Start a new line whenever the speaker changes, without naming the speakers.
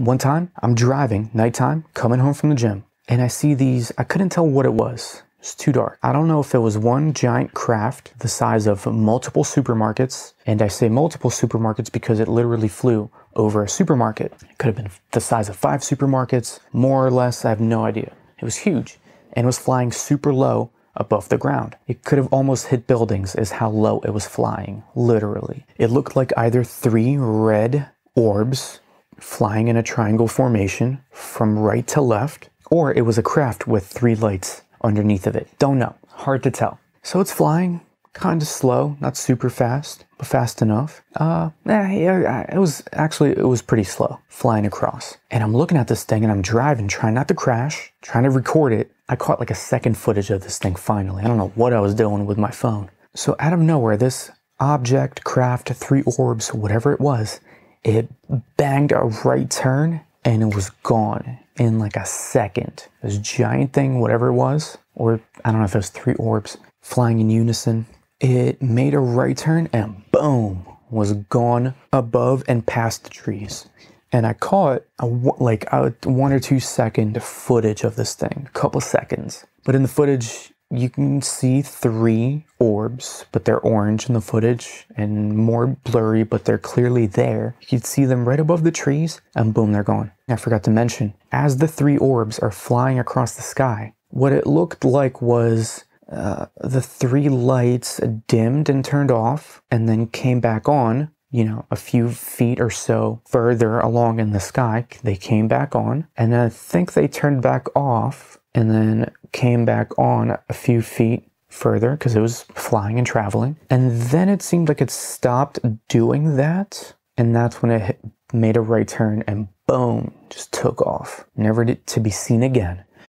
One time, I'm driving nighttime, coming home from the gym, and I see these. I couldn't tell what it was. It's too dark. I don't know if it was one giant craft the size of multiple supermarkets. And I say multiple supermarkets because it literally flew over a supermarket. It could have been the size of five supermarkets, more or less. I have no idea. It was huge and was flying super low above the ground. It could have almost hit buildings, is how low it was flying, literally. It looked like either three red orbs flying in a triangle formation from right to left, or it was a craft with three lights underneath of it. Don't know. Hard to tell. So it's flying kind of slow, not super fast, but fast enough. Uh, yeah, it was actually it was pretty slow flying across. And I'm looking at this thing and I'm driving, trying not to crash, trying to record it. I caught like a second footage of this thing finally. I don't know what I was doing with my phone. So out of nowhere, this object, craft, three orbs, whatever it was, it banged a right turn and it was gone in like a second. This giant thing, whatever it was, or I don't know if it was three orbs flying in unison, it made a right turn and boom, was gone above and past the trees. And I caught a, like a one or two second footage of this thing, a couple seconds. But in the footage, you can see three orbs, but they're orange in the footage and more blurry, but they're clearly there. You can see them right above the trees and boom, they're gone. I forgot to mention, as the three orbs are flying across the sky, what it looked like was uh, the three lights dimmed and turned off and then came back on, you know, a few feet or so further along in the sky. They came back on and I think they turned back off and then came back on a few feet further because it was flying and traveling. And then it seemed like it stopped doing that. And that's when it hit, made a right turn and boom, just took off, never to be seen again.